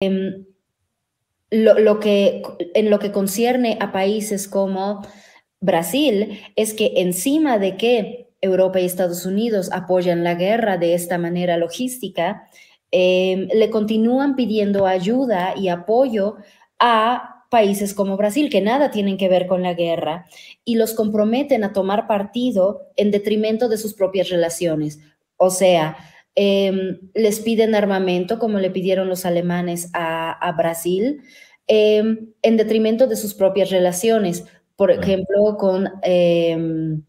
Em, lo, que, en lo que concierne a países como Brasil es que encima de que Europa y Estados Unidos apoyan la guerra de esta manera logística, em, le continúan pidiendo ayuda y apoyo a países como Brasil, que nada tienen que ver con la guerra, y los comprometen a tomar partido en detrimento de sus propias relaciones. O sea, Em, les piden armamento, como le pidieron los alemanes a, Brasil, em, en detrimento de sus propias relaciones, por ejemplo, con em,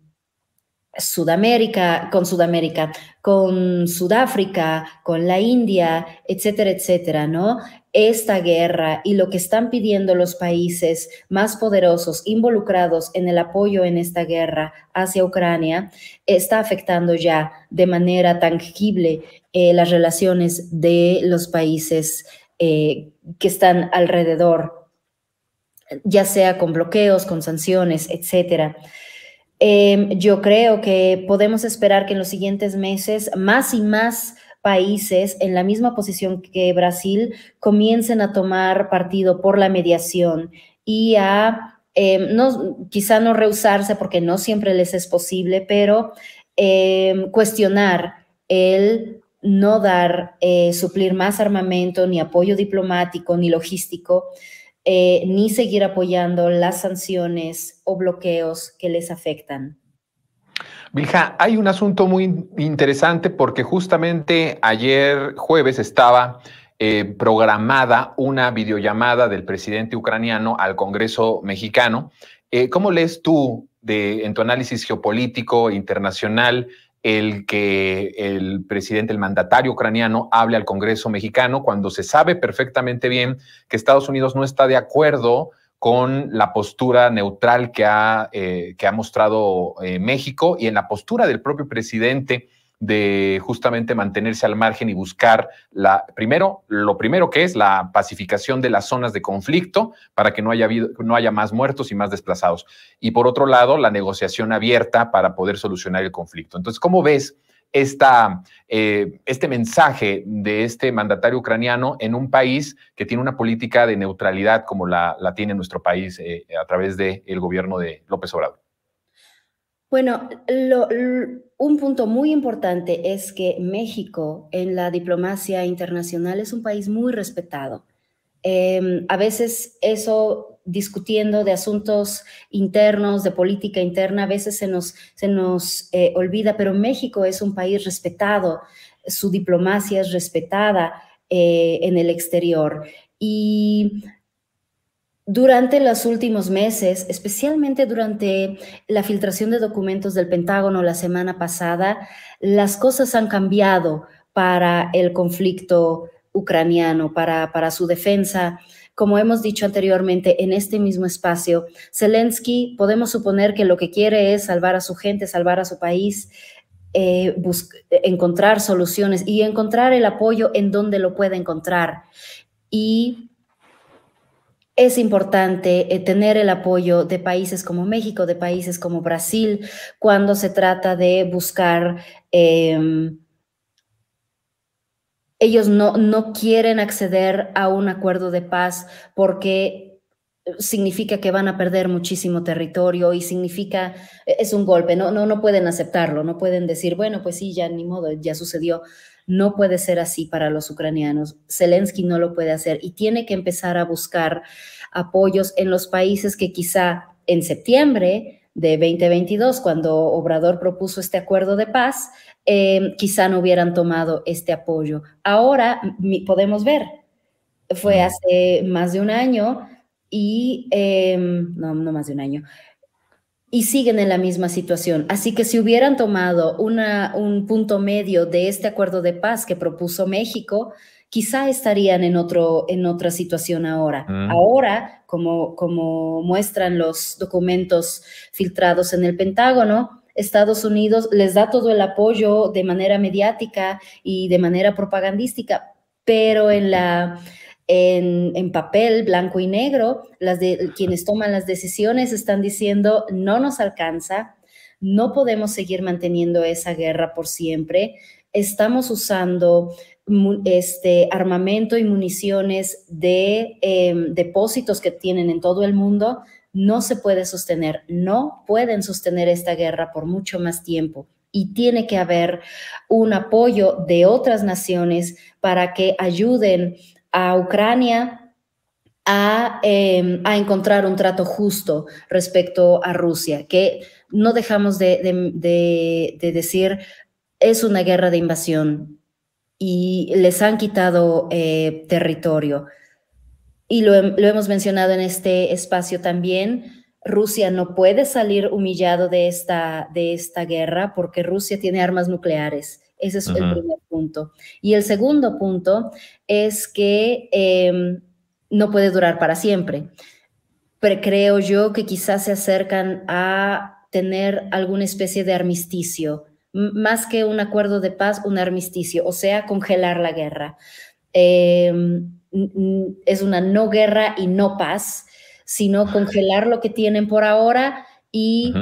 Sudamérica, con Sudamérica, con Sudáfrica, con la India, etcétera, etcétera, ¿no? Esta guerra y lo que están pidiendo los países más poderosos involucrados en el apoyo en esta guerra hacia Ucrania está afectando ya de manera tangible eh, las relaciones de los países eh, que están alrededor, ya sea con bloqueos, con sanciones, etcétera. Em, yo creo que podemos esperar que en los siguientes meses más y más países en la misma posición que Brasil comiencen a tomar partido por la mediación y a em, quizá no rehusarse porque no siempre les es posible, pero em, cuestionar el no dar, eh, suplir más armamento, ni apoyo diplomático, ni logístico eh, ni seguir apoyando las sanciones o bloqueos que les afectan. Vilja, hay un asunto muy interesante porque justamente ayer jueves estaba eh, programada una videollamada del presidente ucraniano al Congreso mexicano. Eh, ¿Cómo lees tú de, en tu análisis geopolítico internacional el que el presidente, el mandatario ucraniano, hable al Congreso mexicano cuando se sabe perfectamente bien que Estados Unidos no está de acuerdo con la postura neutral que ha, eh, mostrado eh, México y en la postura del propio presidente de justamente mantenerse al margen y buscar la primero lo primero que es la pacificación de las zonas de conflicto para que no haya no haya más muertos y más desplazados y por otro lado la negociación abierta para poder solucionar el conflicto entonces cómo ves esta, eh, este mensaje de este mandatario ucraniano en un país que tiene una política de neutralidad como la, tiene nuestro país eh, a través del gobierno de López Obrador. Bueno, lo un punto muy importante es que México en la diplomacia internacional es un país muy respetado. Em, a veces eso discutiendo de asuntos internos, de política interna, a veces se nos, se nos eh, olvida, pero México es un país respetado, su diplomacia es respetada eh, en el exterior. Y durante los últimos meses, especialmente durante la filtración de documentos del Pentágono la semana pasada, las cosas han cambiado para el conflicto ucraniano, para, su defensa. Como hemos dicho anteriormente, en este mismo espacio, Zelensky, podemos suponer que lo que quiere es salvar a su gente, salvar a su país, eh, encontrar soluciones y encontrar el apoyo en donde lo pueda encontrar. Y es importante eh, tener el apoyo de países como México, de países como Brasil, cuando se trata de buscar... Em, ellos no, no quieren acceder a un acuerdo de paz porque significa que van a perder muchísimo territorio y significa, e, es un golpe, no, no, no pueden aceptarlo, no pueden decir, bueno, pues sí, ya ni modo, ya sucedió. No puede ser así para los ucranianos. Zelensky no lo puede hacer y tiene que empezar a buscar apoyos en los países que quizá en septiembre de 2022, cuando Obrador propuso este acuerdo de paz, em, quizá no hubieran tomado este apoyo. Ahora podemos ver, fue hace más de un año, y em, no, no más de un año, y siguen en la misma situación. Así que si hubieran tomado una, un punto medio de este acuerdo de paz que propuso México, quizá estarían en, otro, en otra situación ahora. Ah. Ahora, como, como muestran los documentos filtrados en el Pentágono, Estados Unidos les da todo el apoyo de manera mediática y de manera propagandística, pero en la en, papel blanco y negro, las de, quienes toman las decisiones están diciendo no nos alcanza, no podemos seguir manteniendo esa guerra por siempre, estamos usando este armamento y municiones de em, depósitos que tienen en todo el mundo, no se puede sostener, no pueden sostener esta guerra por mucho más tiempo y tiene que haber un apoyo de otras naciones para que ayuden a Ucrania em, a, encontrar un trato justo respecto a Rusia, que no dejamos de, decir es una guerra de invasión y les han quitado eh, territorio. Y lo, hemos mencionado en este espacio también, Rusia no puede salir humillado de esta, de esta guerra porque Rusia tiene armas nucleares ese es el primer punto. Y el segundo punto es que em, no puede durar para siempre. Pero creo yo que quizás se acercan a tener alguna especie de armisticio, más que un acuerdo de paz, un armisticio, o sea, congelar la guerra. Em, es una no guerra y no paz, sino congelar lo que tienen por ahora y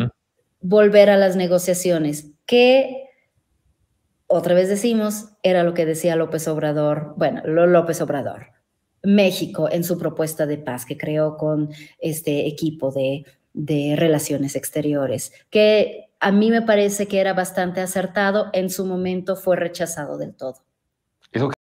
volver a las negociaciones, que otra vez decimos, era lo que decía López Obrador, bueno, López Obrador, México en su propuesta de paz que creó con este equipo de, de relaciones exteriores, que a mí me parece que era bastante acertado, en su momento fue rechazado del todo.